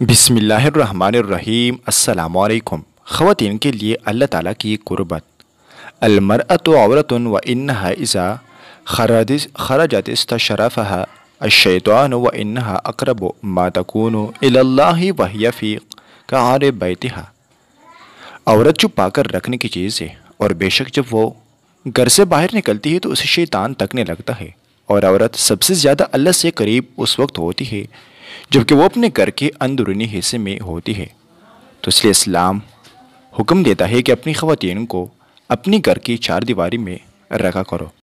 بسم اللہ الرحمن الرحیم السلام علیکم خواتین کے لیے اللہ تعالیٰ کی قربت المرأت عورت و انہا اذا خرجت شرف الشیطان و انہا اقرب ما تکون وہ وحی فی عار بیتہا عورت چھپا کر رکھنے کی چیز ہے اور بے شک جب وہ گھر سے باہر نکلتی ہے تو اسے شیطان تکنے لگتا ہے اور عورت سب سے زیادہ اللہ سے قریب اس وقت ہوتی ہے جبکہ وہ اپنے گھر کے اندرونی حصے میں ہوتی ہے تو اس لیے اسلام حکم دیتا ہے کہ اپنی خواتین کو اپنی گھر کی چار دیواری میں رکھا کرو